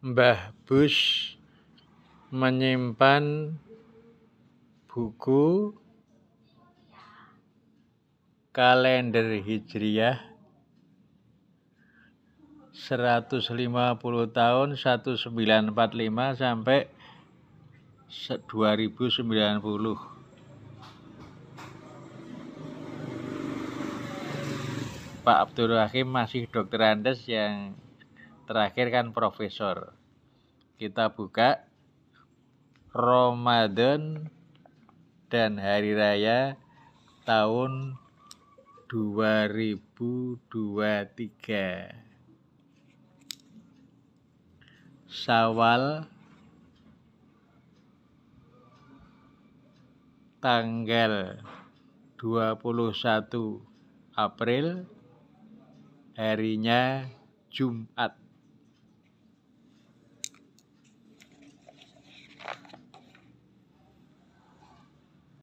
Mbah Bush menyimpan buku kalender Hijriah 150 tahun 1945 sampai 2090. Pak Abdul Rahim masih dokter Andes yang terakhir kan profesor. Kita buka Ramadan dan hari raya tahun 2023. sawal tanggal 21 April harinya Jumat